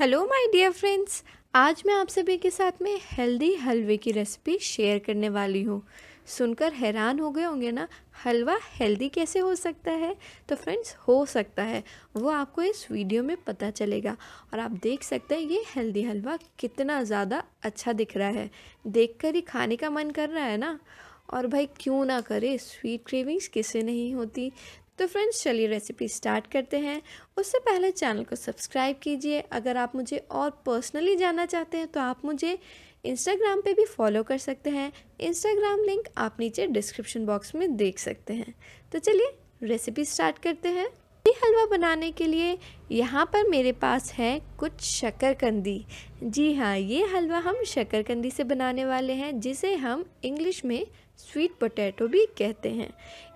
hello my dear friends आज मैं आप सभी के साथ में हेल्दी हलवे की रेसिपी शेयर करने वाली हूँ सुनकर हैरान हो गए होंगे ना हलवा हेल्दी कैसे हो सकता है तो फ्रेंड्स हो सकता है वो आपको इस वीडियो में पता चलेगा और आप देख सकते हैं ये हेल्दी हलवा कितना ज़्यादा अच्छा दिख रहा है देखकर ही खाने का मन कर रहा है ना और भाई क्यों ना करे स्वीट क्रेविंग्स किसे नहीं होती तो फ्रेंड्स चलिए रेसिपी स्टार्ट करते हैं उससे पहले चैनल को सब्सक्राइब कीजिए अगर आप मुझे और पर्सनली जानना चाहते हैं तो आप मुझे इंस्टाग्राम पे भी फॉलो कर सकते हैं इंस्टाग्राम लिंक आप नीचे डिस्क्रिप्शन बॉक्स में देख सकते हैं तो चलिए रेसिपी स्टार्ट करते हैं लिट्टी हलवा बनाने के लिए यहाँ पर मेरे पास है कुछ शक्करकंदी जी हाँ ये हलवा हम शक्करकंदी से बनाने वाले हैं जिसे हम इंग्लिश में स्वीट पोटैटो भी कहते हैं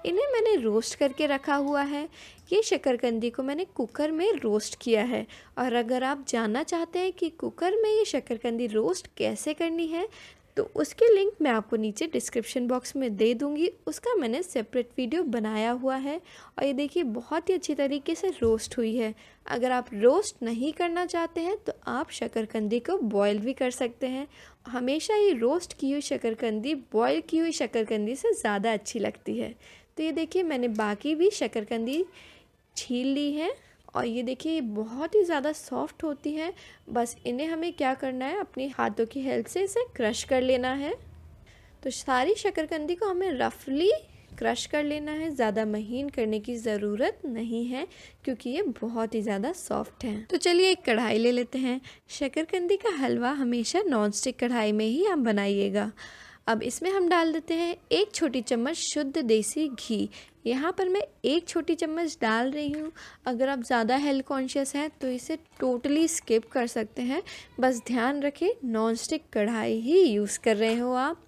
इन्हें मैंने रोस्ट करके रखा हुआ है ये शक्करकंदी को मैंने कुकर में रोस्ट किया है और अगर आप जानना चाहते हैं कि कुकर में ये शक्करकंदी रोस्ट कैसे करनी है तो उसके लिंक मैं आपको नीचे डिस्क्रिप्शन बॉक्स में दे दूँगी उसका मैंने सेपरेट वीडियो बनाया हुआ है और ये देखिए बहुत ही अच्छी तरीके से रोस्ट हुई है अगर आप रोस्ट नहीं करना चाहते हैं तो आप शक्करकंदी को बॉयल भी कर सकते हैं हमेशा ही रोस्ट की हुई शकरकंदी बॉयल की हुई शक्करकंदी से ज़्यादा अच्छी लगती है तो ये देखिए मैंने बाकी भी शक्करकंदी छील ली है और ये देखिए ये बहुत ही ज़्यादा सॉफ्ट होती है बस इन्हें हमें क्या करना है अपने हाथों की हेल्प से इसे क्रश कर लेना है तो सारी शक्करकंदी को हमें रफली क्रश कर लेना है ज़्यादा महीन करने की ज़रूरत नहीं है क्योंकि ये बहुत ही ज़्यादा सॉफ्ट है तो चलिए एक कढ़ाई ले लेते हैं शक्करकंदी का हलवा हमेशा नॉन स्टिक कढ़ाई में ही आप बनाइएगा अब इसमें हम डाल देते हैं एक छोटी चम्मच शुद्ध देसी घी यहाँ पर मैं एक छोटी चम्मच डाल रही हूँ अगर आप ज़्यादा हेल्थ कॉन्शियस हैं तो इसे टोटली स्किप कर सकते हैं बस ध्यान रखें नॉन स्टिक कढ़ाई ही यूज़ कर रहे हो आप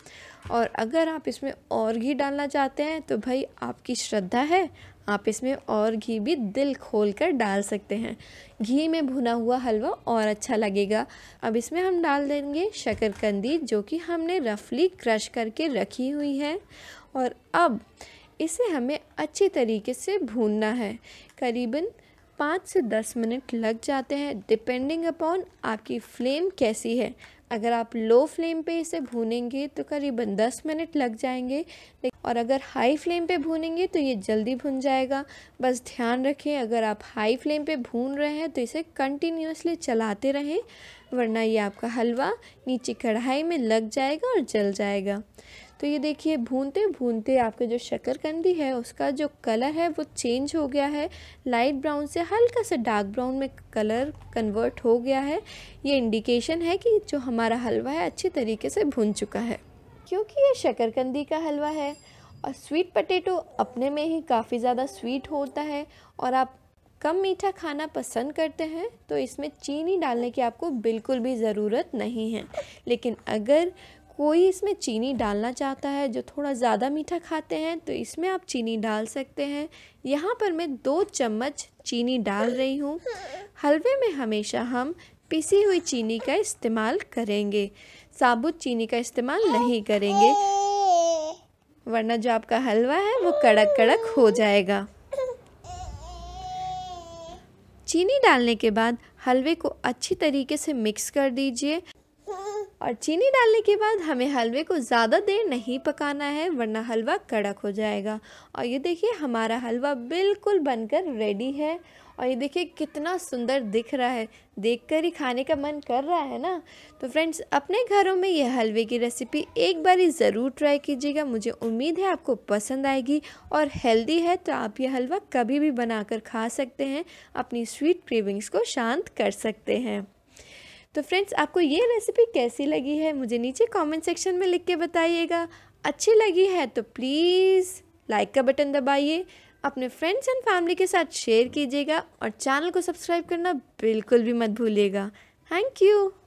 और अगर आप इसमें और घी डालना चाहते हैं तो भाई आपकी श्रद्धा है आप इसमें और घी भी दिल खोल कर डाल सकते हैं घी में भुना हुआ हलवा और अच्छा लगेगा अब इसमें हम डाल देंगे शक्करकंदी जो कि हमने रफली क्रश करके रखी हुई है और अब इसे हमें अच्छी तरीके से भूनना है करीबन पाँच से दस मिनट लग जाते हैं डिपेंडिंग अपॉन आपकी फ्लेम कैसी है अगर आप लो फ्लेम पे इसे भूनेंगे तो करीबन 10 मिनट लग जाएंगे और अगर हाई फ्लेम पे भूनेंगे तो ये जल्दी भुन जाएगा बस ध्यान रखें अगर आप हाई फ्लेम पे भून रहे हैं तो इसे कंटिन्यूसली चलाते रहें वरना ये आपका हलवा नीचे कढ़ाई में लग जाएगा और जल जाएगा तो ये देखिए भूनते भूनते आपके जो शक्करकंदी है उसका जो कलर है वो चेंज हो गया है लाइट ब्राउन से हल्का सा डार्क ब्राउन में कलर कन्वर्ट हो गया है ये इंडिकेशन है कि जो हमारा हलवा है अच्छी तरीके से भून चुका है क्योंकि ये शक्करकंदी का हलवा है और स्वीट पटेटो अपने में ही काफ़ी ज़्यादा स्वीट होता है और आप कम मीठा खाना पसंद करते हैं तो इसमें चीनी डालने की आपको बिल्कुल भी ज़रूरत नहीं है लेकिन अगर कोई इसमें चीनी डालना चाहता है जो थोड़ा ज़्यादा मीठा खाते हैं तो इसमें आप चीनी डाल सकते हैं यहाँ पर मैं दो चम्मच चीनी डाल रही हूँ हलवे में हमेशा हम पिसी हुई चीनी का इस्तेमाल करेंगे साबुत चीनी का इस्तेमाल नहीं करेंगे वरना जो आपका हलवा है वो कड़क कड़क हो जाएगा चीनी डालने के बाद हलवे को अच्छी तरीके से मिक्स कर दीजिए और चीनी डालने के बाद हमें हलवे को ज़्यादा देर नहीं पकाना है वरना हलवा कड़क हो जाएगा और ये देखिए हमारा हलवा बिल्कुल बनकर रेडी है और ये देखिए कितना सुंदर दिख रहा है देखकर ही खाने का मन कर रहा है ना तो फ्रेंड्स अपने घरों में यह हलवे की रेसिपी एक बार ही ज़रूर ट्राई कीजिएगा मुझे उम्मीद है आपको पसंद आएगी और हेल्दी है तो आप यह हलवा कभी भी बनाकर खा सकते हैं अपनी स्वीट क्रेविंग्स को शांत कर सकते हैं तो फ्रेंड्स आपको ये रेसिपी कैसी लगी है मुझे नीचे कमेंट सेक्शन में लिख के बताइएगा अच्छी लगी है तो प्लीज़ लाइक का बटन दबाइए अपने फ्रेंड्स एंड फैमिली के साथ शेयर कीजिएगा और चैनल को सब्सक्राइब करना बिल्कुल भी मत भूलिएगा थैंक यू